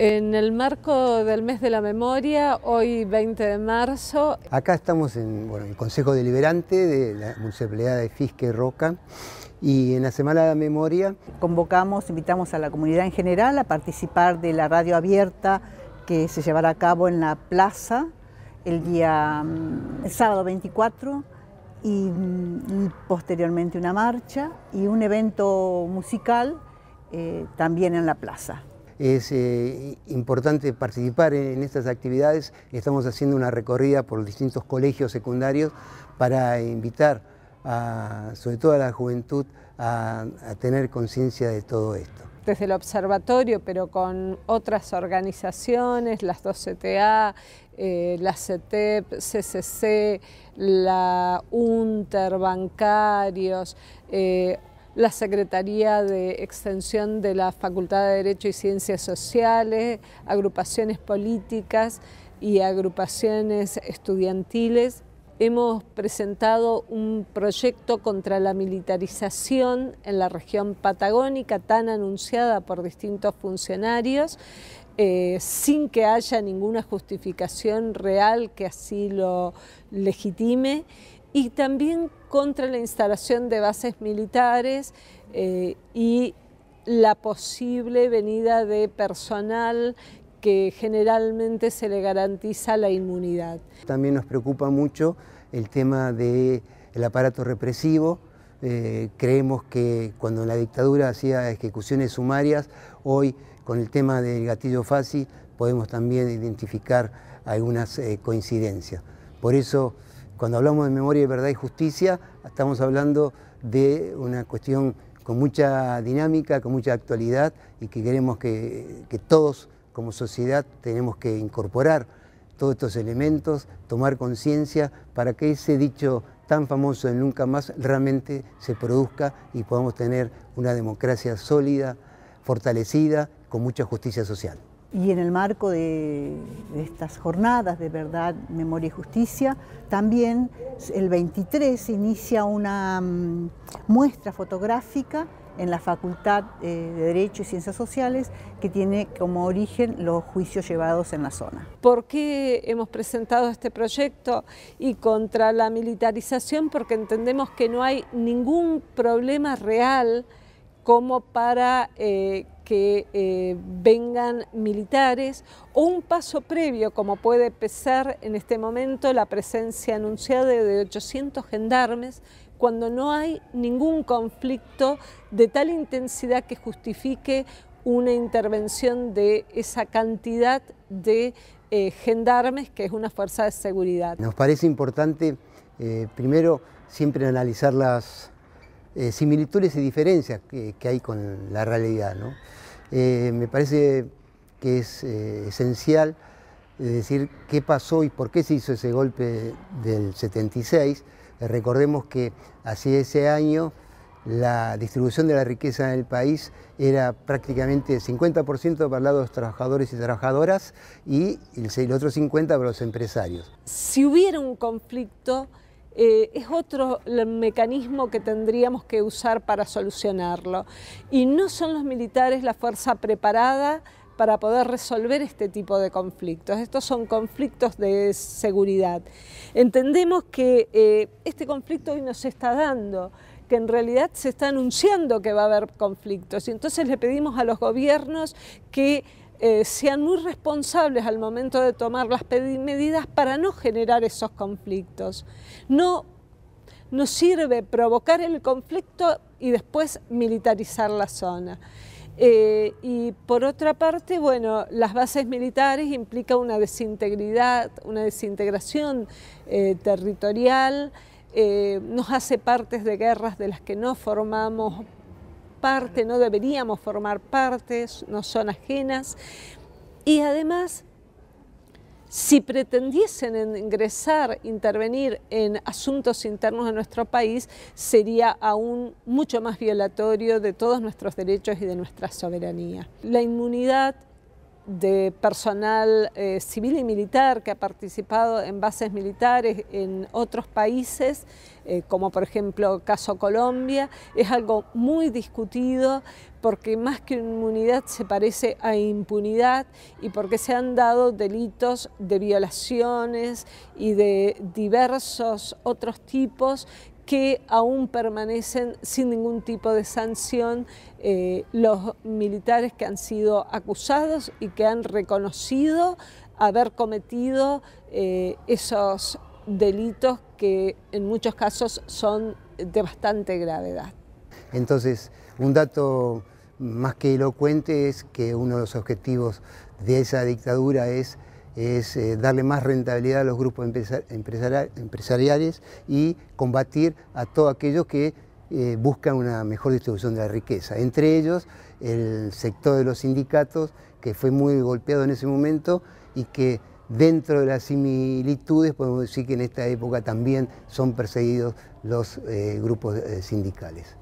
En el marco del mes de la memoria, hoy 20 de marzo. Acá estamos en el Consejo Deliberante de la Municipalidad de Fisque Roca y en la Semana de la Memoria. Convocamos, invitamos a la comunidad en general a participar de la radio abierta que se llevará a cabo en la plaza el día mm, sábado 24 mm, y, posteriormente una marcha y un evento musical eh, también en la plaza es eh, importante participar en, estas actividades. Estamos haciendo una recorrida por distintos colegios secundarios para invitar a, sobre todo a la juventud a, tener conciencia de todo esto. Desde el observatorio, pero con otras organizaciones, las 12 CTA, eh, la CETEP, CCC, la UNTER, bancarios, eh, la Secretaría de Extensión de la Facultad de Derecho y Ciencias Sociales, agrupaciones políticas y agrupaciones estudiantiles. Hemos presentado un proyecto contra la militarización en la región patagónica tan anunciada por distintos funcionarios eh, sin que haya ninguna justificación real que así lo legitime, y también contra la instalación de bases militares eh, y la posible venida de personal que generalmente se le garantiza la inmunidad. También nos preocupa mucho el tema del aparato represivo. Eh, creemos que cuando la dictadura hacía ejecuciones sumarias, hoy con el tema del gatillo fácil podemos también identificar algunas eh, coincidencias. Por eso, cuando hablamos de memoria, verdad y justicia, estamos hablando de una cuestión con mucha dinámica, con mucha actualidad y que queremos que, que todos como sociedad tenemos que incorporar todos estos elementos, tomar conciencia para que ese dicho tan famoso de Nunca Más realmente se produzca y podamos tener una democracia sólida, fortalecida con mucha justicia social. Y en el marco de, estas jornadas de verdad, memoria y justicia, también el 23 inicia una mm, muestra fotográfica en la Facultad eh, de Derecho y Ciencias Sociales que tiene como origen los juicios llevados en la zona. ¿Por qué hemos presentado este proyecto y contra la militarización? Porque entendemos que no hay ningún problema real como para eh, que eh, vengan militares o un paso previo, como puede pesar en este momento la presencia anunciada de 800 gendarmes, cuando no hay ningún conflicto de tal intensidad que justifique una intervención de esa cantidad de eh, gendarmes, que es una fuerza de seguridad. Nos parece importante, primero, siempre analizar las, eh, similitudes y diferencias que, hay con la realidad. Eh, me parece que es eh, esencial decir qué pasó y por qué se hizo ese golpe del 76. Recordemos que hacia ese año la distribución de la riqueza en el país era prácticamente 50% para los trabajadores y trabajadoras y el otro 50% para los empresarios. Si hubiera un conflicto, eh, es otro mecanismo que tendríamos que usar para solucionarlo. Y no son los militares la fuerza preparada para poder resolver este tipo de conflictos. Estos son conflictos de seguridad. Entendemos que eh, este conflicto hoy nos está dando, que en realidad se está anunciando que va a haber conflictos. Y entonces le pedimos a los gobiernos que eh, sean muy responsables al momento de tomar las medidas para no generar esos conflictos. No nos sirve provocar el conflicto y después militarizar la zona. Eh, y por otra parte, bueno, las bases militares implica una desintegridad, una desintegración eh, territorial, nos hace partes de guerras de las que no formamos parte, no deberíamos formar parte, no son ajenas. Y además, si pretendiesen ingresar, intervenir en asuntos internos de nuestro país, sería aún mucho más violatorio de todos nuestros derechos y de nuestra soberanía. La inmunidad de personal eh, civil y militar que ha participado en bases militares en otros países, eh, como por ejemplo caso Colombia, es algo muy discutido porque más que inmunidad se parece a impunidad y porque se han dado delitos de violaciones y de diversos otros tipos que aún permanecen sin ningún tipo de sanción eh, los militares que han sido acusados y que han reconocido haber cometido eh, esos delitos que en muchos casos son de bastante gravedad. Entonces, un dato más que elocuente es que uno de los objetivos de esa dictadura es es eh, darle más rentabilidad a los grupos empresariales y combatir a todos aquellos que eh, buscan una mejor distribución de la riqueza. Entre ellos, el sector de los sindicatos, que fue muy golpeado en ese momento y que dentro de las similitudes podemos decir que en esta época también son perseguidos los eh, grupos sindicales.